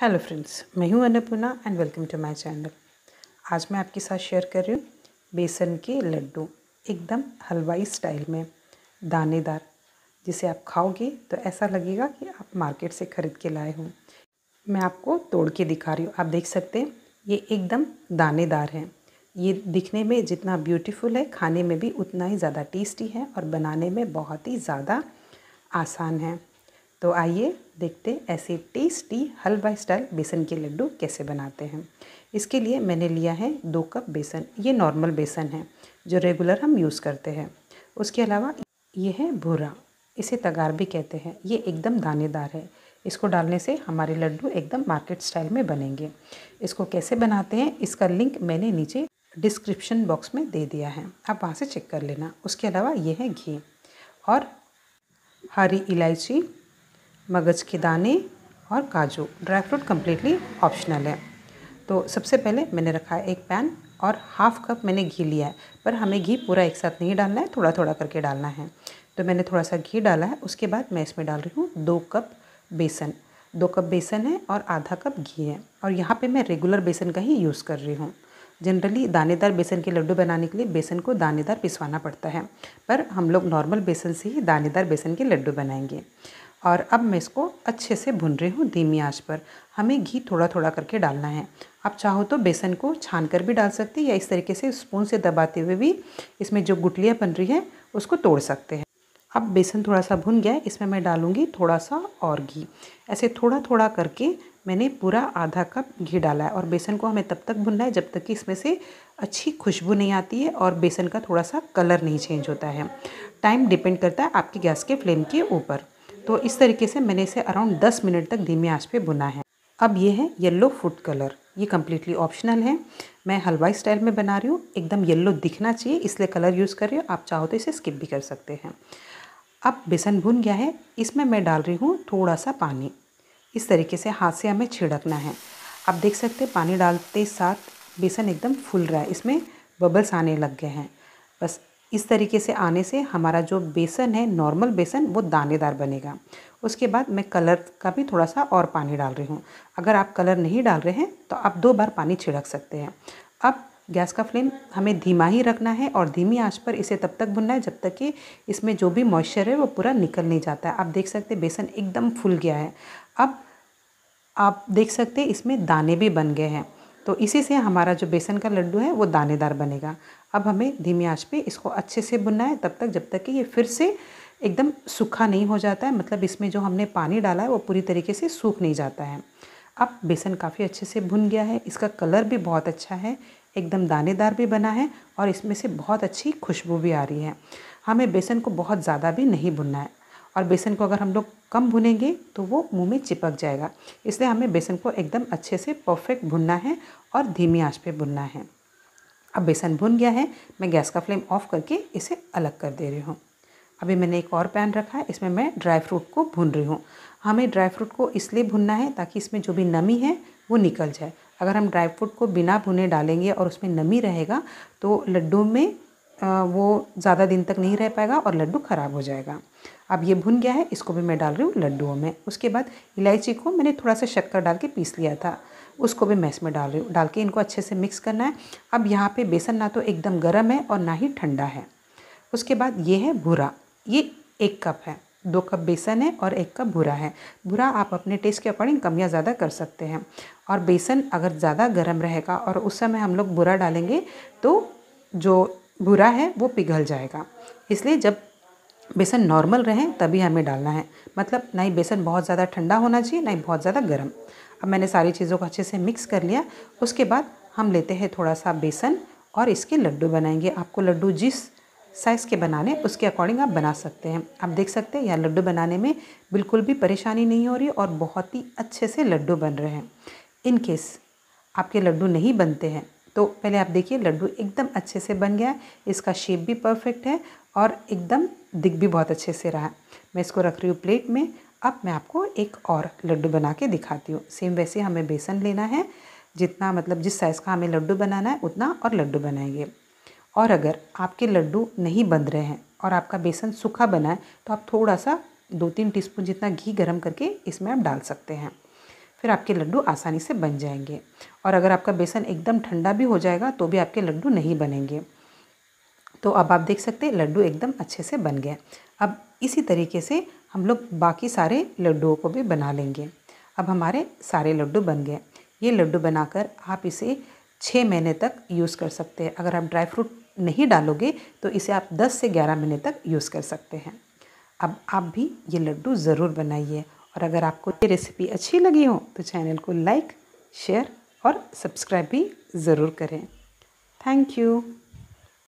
hello friends मैं हूं Annapurna and welcome to my channel आज मैं आपके साथ शेयर कर रही हूँ बेसन के लड्डू एकदम हलवाई स्टाइल में दानेदार जिसे आप खाओगे तो ऐसा लगेगा कि आप मार्केट से ख़रीद के लाए हों मैं आपको तोड़ के दिखा रही हूँ आप देख सकते हैं ये एकदम दानेदार है ये दिखने में जितना ब्यूटीफुल है खाने में भी उतना ही ज़्यादा टेस्टी है और बनाने में बहुत ही ज़्यादा आसान है तो आइए देखते हैं ऐसे टेस्टी हलवा स्टाइल बेसन के लड्डू कैसे बनाते हैं इसके लिए मैंने लिया है दो कप बेसन ये नॉर्मल बेसन है जो रेगुलर हम यूज़ करते हैं उसके अलावा ये है भूरा इसे तगार भी कहते हैं ये एकदम दानेदार है इसको डालने से हमारे लड्डू एकदम मार्केट स्टाइल में बनेंगे इसको कैसे बनाते हैं इसका लिंक मैंने नीचे डिस्क्रिप्शन बॉक्स में दे दिया है आप वहाँ से चेक कर लेना उसके अलावा ये है घी और हरी इलायची मगज के दाने और काजू ड्राई फ्रूट कम्प्लीटली ऑप्शनल है तो सबसे पहले मैंने रखा है एक पैन और हाफ़ कप मैंने घी लिया है पर हमें घी पूरा एक साथ नहीं डालना है थोड़ा थोड़ा करके डालना है तो मैंने थोड़ा सा घी डाला है उसके बाद मैं इसमें डाल रही हूँ दो कप बेसन दो कप बेसन है और आधा कप घी है और यहाँ पे मैं रेगुलर बेसन का ही यूज़ कर रही हूँ जनरली दानेदार बेसन के लड्डू बनाने के लिए बेसन को दानेदार पिसवाना पड़ता है पर हम लोग नॉर्मल बेसन से ही दानेदार बेसन के लड्डू बनाएंगे और अब मैं इसको अच्छे से भुन रही हूँ धीमी आंच पर हमें घी थोड़ा थोड़ा करके डालना है आप चाहो तो बेसन को छान कर भी डाल सकते हैं या इस तरीके से स्पून से दबाते हुए भी इसमें जो गुटलियाँ बन रही हैं उसको तोड़ सकते हैं अब बेसन थोड़ा सा भुन गया है इसमें मैं डालूँगी थोड़ा सा और घी ऐसे थोड़ा थोड़ा करके मैंने पूरा आधा कप घी डाला है और बेसन को हमें तब तक भुनना है जब तक कि इसमें से अच्छी खुशबू नहीं आती है और बेसन का थोड़ा सा कलर नहीं चेंज होता है टाइम डिपेंड करता है आपकी गैस के फ्लेम के ऊपर तो इस तरीके से मैंने इसे अराउंड 10 मिनट तक धीमी आंच पे बुना है अब ये है येलो फूड कलर ये कम्प्लीटली ऑप्शनल है मैं हलवाई स्टाइल में बना रही हूँ एकदम येल्लो दिखना चाहिए इसलिए कलर यूज़ कर रही हूँ आप चाहो तो इसे स्किप भी कर सकते हैं अब बेसन भुन गया है इसमें मैं डाल रही हूँ थोड़ा सा पानी इस तरीके से हाथ से हमें छिड़कना है आप देख सकते हैं पानी डालते साथ बेसन एकदम फूल रहा है इसमें बबल्स आने लग गए हैं बस इस तरीके से आने से हमारा जो बेसन है नॉर्मल बेसन वो दानेदार बनेगा उसके बाद मैं कलर का भी थोड़ा सा और पानी डाल रही हूँ अगर आप कलर नहीं डाल रहे हैं तो आप दो बार पानी छिड़क सकते हैं अब गैस का फ्लेम हमें धीमा ही रखना है और धीमी आंच पर इसे तब तक भुनना है जब तक कि इसमें जो भी मॉइस्चर है वो पूरा निकल नहीं जाता है आप देख सकते बेसन एकदम फूल गया है अब आप देख सकते इसमें दाने भी बन गए हैं तो इसी से हमारा जो बेसन का लड्डू है वो दानेदार बनेगा अब हमें धीमी आंच पे इसको अच्छे से बुनना है तब तक जब तक कि ये फिर से एकदम सूखा नहीं हो जाता है मतलब इसमें जो हमने पानी डाला है वो पूरी तरीके से सूख नहीं जाता है अब बेसन काफ़ी अच्छे से भुन गया है इसका कलर भी बहुत अच्छा है एकदम दानेदार भी बना है और इसमें से बहुत अच्छी खुशबू भी आ रही है हमें बेसन को बहुत ज़्यादा भी नहीं भुनना है और बेसन को अगर हम लोग कम भुनेंगे तो वो मुंह में चिपक जाएगा इसलिए हमें बेसन को एकदम अच्छे से परफेक्ट भुनना है और धीमी आंच पे भुनना है अब बेसन भुन गया है मैं गैस का फ्लेम ऑफ करके इसे अलग कर दे रही हूँ अभी मैंने एक और पैन रखा है इसमें मैं ड्राई फ्रूट को भून रही हूँ हमें ड्राई फ्रूट को इसलिए भुनना है ताकि इसमें जो भी नमी है वो निकल जाए अगर हम ड्राई फ्रूट को बिना भुने डालेंगे और उसमें नमी रहेगा तो लड्डू में वो ज़्यादा दिन तक नहीं रह पाएगा और लड्डू ख़राब हो जाएगा अब ये भुन गया है इसको भी मैं डाल रही हूँ लड्डुओं में उसके बाद इलायची को मैंने थोड़ा सा शक्कर डाल के पीस लिया था उसको भी मैं इसमें डाल रही हूँ डाल के इनको अच्छे से मिक्स करना है अब यहाँ पे बेसन ना तो एकदम गर्म है और ना ही ठंडा है उसके बाद ये है भूरा ये एक कप है दो कप बेसन है और एक कप भूरा है भूरा आप अपने टेस्ट के अकॉर्डिंग कम या ज़्यादा कर सकते हैं और बेसन अगर ज़्यादा गर्म रहेगा और उस समय हम लोग भूरा डालेंगे तो जो भूरा है वो पिघल जाएगा इसलिए जब बेसन नॉर्मल रहें तभी हमें डालना है मतलब ना ही बेसन बहुत ज़्यादा ठंडा होना चाहिए ना ही बहुत ज़्यादा गर्म अब मैंने सारी चीज़ों को अच्छे से मिक्स कर लिया उसके बाद हम लेते हैं थोड़ा सा बेसन और इसके लड्डू बनाएंगे आपको लड्डू जिस साइज़ के बनाने उसके अकॉर्डिंग आप बना सकते हैं आप देख सकते हैं यहाँ लड्डू बनाने में बिल्कुल भी परेशानी नहीं हो रही और बहुत ही अच्छे से लड्डू बन रहे हैं इन केस आपके लड्डू नहीं बनते हैं तो पहले आप देखिए लड्डू एकदम अच्छे से बन गया है इसका शेप भी परफेक्ट है और एकदम दिख भी बहुत अच्छे से रहा है मैं इसको रख रही हूँ प्लेट में अब मैं आपको एक और लड्डू बना के दिखाती हूँ सेम वैसे हमें बेसन लेना है जितना मतलब जिस साइज़ का हमें लड्डू बनाना है उतना और लड्डू बनाएंगे और अगर आपके लड्डू नहीं बन रहे हैं और आपका बेसन सूखा बना है तो आप थोड़ा सा दो तीन टीस्पून जितना घी गरम करके इसमें आप डाल सकते हैं फिर आपके लड्डू आसानी से बन जाएंगे और अगर आपका बेसन एकदम ठंडा भी हो जाएगा तो भी आपके लड्डू नहीं बनेंगे तो अब आप देख सकते हैं लड्डू एकदम अच्छे से बन गए अब इसी तरीके से हम लोग बाकी सारे लड्डुओं को भी बना लेंगे अब हमारे सारे लड्डू बन गए ये लड्डू बनाकर आप इसे छः महीने तक यूज़ कर सकते हैं अगर आप ड्राई फ्रूट नहीं डालोगे तो इसे आप 10 से 11 महीने तक यूज़ कर सकते हैं अब आप भी ये लड्डू ज़रूर बनाइए और अगर आपको ये रेसिपी अच्छी लगी हो तो चैनल को लाइक शेयर और सब्सक्राइब भी ज़रूर करें थैंक यू